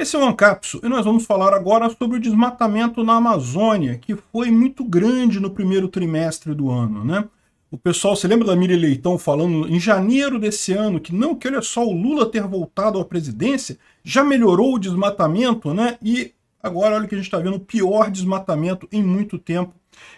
Esse é o Ancapso e nós vamos falar agora sobre o desmatamento na Amazônia, que foi muito grande no primeiro trimestre do ano, né? O pessoal, se lembra da Miriam Leitão falando em janeiro desse ano que não, que olha só, o Lula ter voltado à presidência já melhorou o desmatamento, né? E agora olha o que a gente está vendo, o pior desmatamento em muito tempo.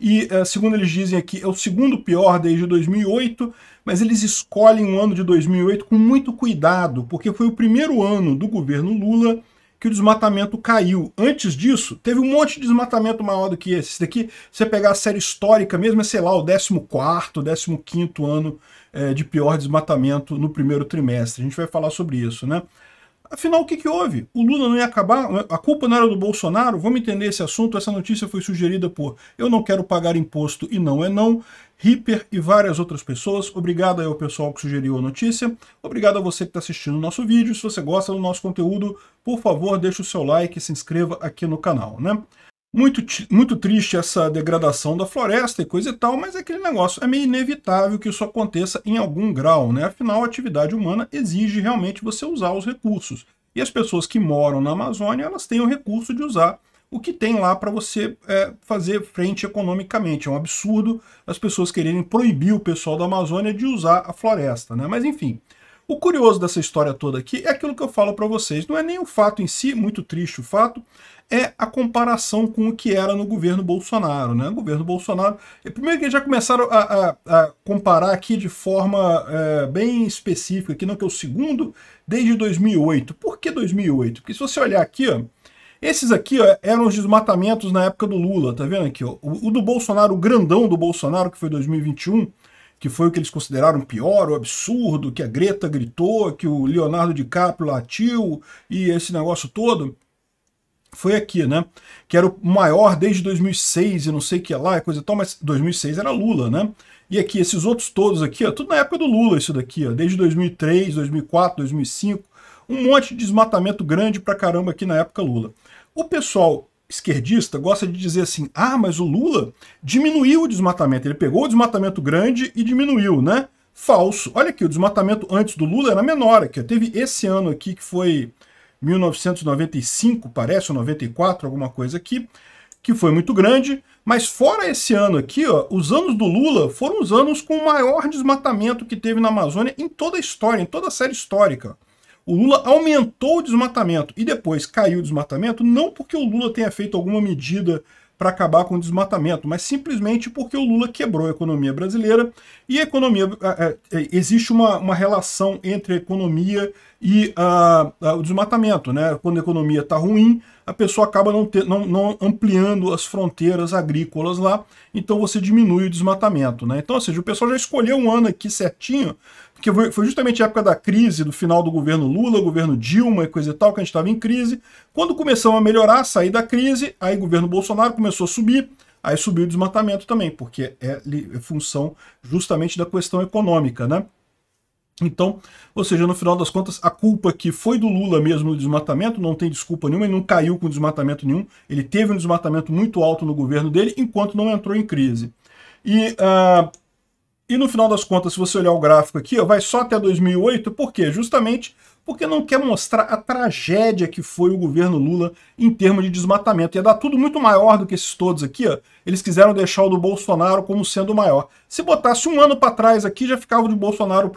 E, eh, segundo eles dizem aqui, é o segundo pior desde 2008, mas eles escolhem o ano de 2008 com muito cuidado, porque foi o primeiro ano do governo Lula que o desmatamento caiu. Antes disso, teve um monte de desmatamento maior do que esse. Esse daqui, se você pegar a série histórica mesmo, é, sei lá, o 14º, 15 ano é, de pior desmatamento no primeiro trimestre. A gente vai falar sobre isso, né? Afinal, o que, que houve? O Lula não ia acabar? A culpa não era do Bolsonaro? Vamos entender esse assunto. Essa notícia foi sugerida por Eu Não Quero Pagar Imposto e Não É Não, Ripper e várias outras pessoas. Obrigado aí ao pessoal que sugeriu a notícia. Obrigado a você que está assistindo o nosso vídeo. Se você gosta do nosso conteúdo, por favor, deixe o seu like e se inscreva aqui no canal, né? Muito, muito triste essa degradação da floresta e coisa e tal, mas é aquele negócio, é meio inevitável que isso aconteça em algum grau, né? Afinal, a atividade humana exige realmente você usar os recursos. E as pessoas que moram na Amazônia, elas têm o recurso de usar o que tem lá para você é, fazer frente economicamente. É um absurdo as pessoas quererem proibir o pessoal da Amazônia de usar a floresta, né? Mas enfim, o curioso dessa história toda aqui é aquilo que eu falo para vocês. Não é nem o fato em si, muito triste o fato, é a comparação com o que era no governo Bolsonaro. Né? O governo Bolsonaro... Primeiro que já começaram a, a, a comparar aqui de forma é, bem específica, aqui, não que é o segundo, desde 2008. Por que 2008? Porque se você olhar aqui... ó esses aqui ó, eram os desmatamentos na época do Lula, tá vendo aqui? Ó? O, o do Bolsonaro, o grandão do Bolsonaro, que foi 2021, que foi o que eles consideraram pior, o absurdo, que a Greta gritou, que o Leonardo DiCaprio latiu e esse negócio todo, foi aqui, né? Que era o maior desde 2006 e não sei o que lá, coisa e tal, mas 2006 era Lula, né? E aqui, esses outros todos aqui, ó, tudo na época do Lula isso daqui, ó, desde 2003, 2004, 2005, um monte de desmatamento grande pra caramba aqui na época Lula. O pessoal esquerdista gosta de dizer assim: ah, mas o Lula diminuiu o desmatamento. Ele pegou o desmatamento grande e diminuiu, né? Falso. Olha aqui, o desmatamento antes do Lula era menor. Aqui. Teve esse ano aqui, que foi 1995, parece, ou 94, alguma coisa aqui, que foi muito grande. Mas fora esse ano aqui, ó, os anos do Lula foram os anos com o maior desmatamento que teve na Amazônia em toda a história, em toda a série histórica. O Lula aumentou o desmatamento e depois caiu o desmatamento, não porque o Lula tenha feito alguma medida para acabar com o desmatamento, mas simplesmente porque o Lula quebrou a economia brasileira e a economia. É, é, é, existe uma, uma relação entre a economia e a, a, o desmatamento. Né? Quando a economia está ruim, a pessoa acaba não, ter, não, não, ampliando as fronteiras agrícolas lá, então você diminui o desmatamento. Né? Então, ou seja, o pessoal já escolheu um ano aqui certinho que foi justamente a época da crise, do final do governo Lula, governo Dilma e coisa e tal, que a gente estava em crise. Quando começou a melhorar, sair da crise, aí o governo Bolsonaro começou a subir, aí subiu o desmatamento também, porque é, é função justamente da questão econômica, né? Então, ou seja, no final das contas, a culpa que foi do Lula mesmo no desmatamento, não tem desculpa nenhuma, ele não caiu com desmatamento nenhum, ele teve um desmatamento muito alto no governo dele, enquanto não entrou em crise. E uh, e no final das contas, se você olhar o gráfico aqui, ó, vai só até 2008, por quê? Justamente porque não quer mostrar a tragédia que foi o governo Lula em termos de desmatamento. Ia dar tudo muito maior do que esses todos aqui, ó. eles quiseram deixar o do Bolsonaro como sendo maior. Se botasse um ano para trás aqui, já ficava o de Bolsonaro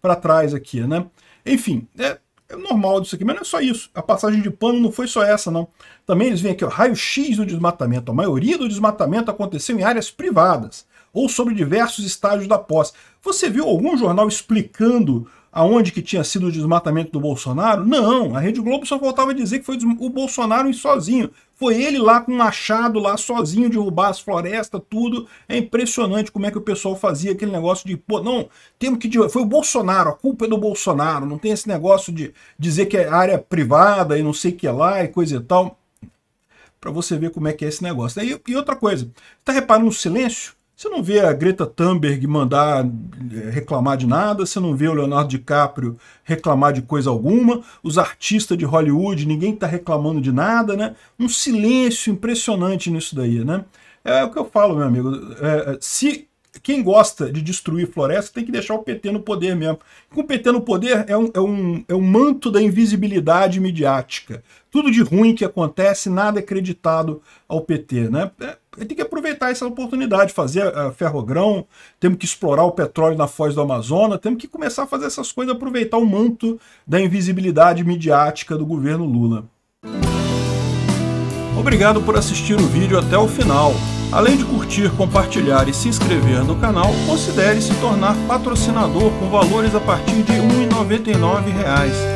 para trás aqui, né? Enfim, é, é normal disso aqui, mas não é só isso. A passagem de pano não foi só essa, não. Também eles vêm aqui, raio-x do desmatamento. A maioria do desmatamento aconteceu em áreas privadas ou sobre diversos estágios da posse. Você viu algum jornal explicando aonde que tinha sido o desmatamento do Bolsonaro? Não, a Rede Globo só faltava dizer que foi o Bolsonaro sozinho. Foi ele lá com um machado lá sozinho derrubar as florestas, tudo. É impressionante como é que o pessoal fazia aquele negócio de, pô, não, temos que foi o Bolsonaro, a culpa é do Bolsonaro, não tem esse negócio de dizer que é área privada e não sei o que lá e coisa e tal. Para você ver como é que é esse negócio. E, e outra coisa, tá reparando o silêncio? Você não vê a Greta Thunberg mandar eh, reclamar de nada, você não vê o Leonardo DiCaprio reclamar de coisa alguma, os artistas de Hollywood, ninguém está reclamando de nada, né? Um silêncio impressionante nisso daí, né? É o que eu falo, meu amigo. É, é se quem gosta de destruir floresta tem que deixar o PT no poder mesmo. Com o PT no poder é um, é, um, é um manto da invisibilidade midiática. Tudo de ruim que acontece, nada é acreditado ao PT, né? É, tem que aproveitar essa oportunidade, fazer a ferrogrão, temos que explorar o petróleo na foz do Amazonas, temos que começar a fazer essas coisas, aproveitar o manto da invisibilidade midiática do governo Lula. Obrigado por assistir o vídeo até o final. Além de curtir, compartilhar e se inscrever no canal, considere se tornar patrocinador com valores a partir de R$ 1,99